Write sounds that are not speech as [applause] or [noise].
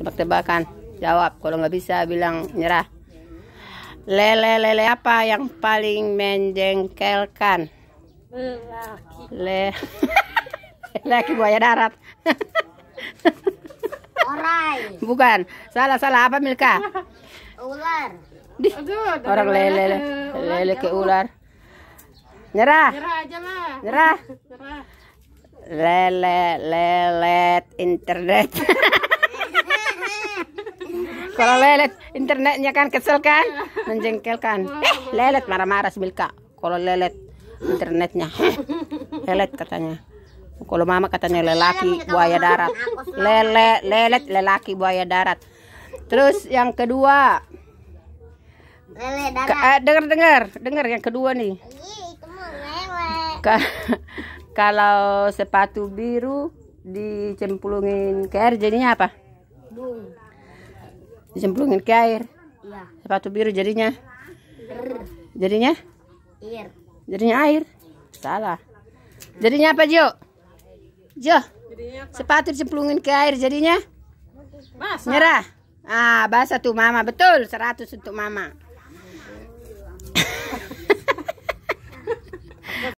tebak-tebakan jawab kalau nggak bisa bilang nyerah lele lele apa yang paling menjengkelkan lele lagi [laughs] lelaki buaya darat orai bukan salah salah apa Milka ular orang lele lele, lele ke ular nyerah nyerah aja lah nyerah, nyerah. lele lelet internet [laughs] Kalau lelet internetnya kan kesel kan, menjengkelkan. Eh, lelet marah-marah sambil kak. Kalau lelet internetnya, eh, lelet katanya. Kalau mama katanya lelaki buaya darat. Lele, lelet lelaki buaya darat. Terus yang kedua. Lele darat. Eh, dengar dengar, dengar yang kedua nih. Ka kalau sepatu biru dicemplungin ke air jadinya apa? Bung. Dicemplungin ke air. ya. Sepatu biru jadinya. Jadinya? air Jadinya air. Salah. Jadinya apa, Jo? Jo. Sepatu dicemplungin ke air jadinya? Basah. Nyerah. Ah, basah tuh Mama. Betul, 100 untuk Mama. [laughs]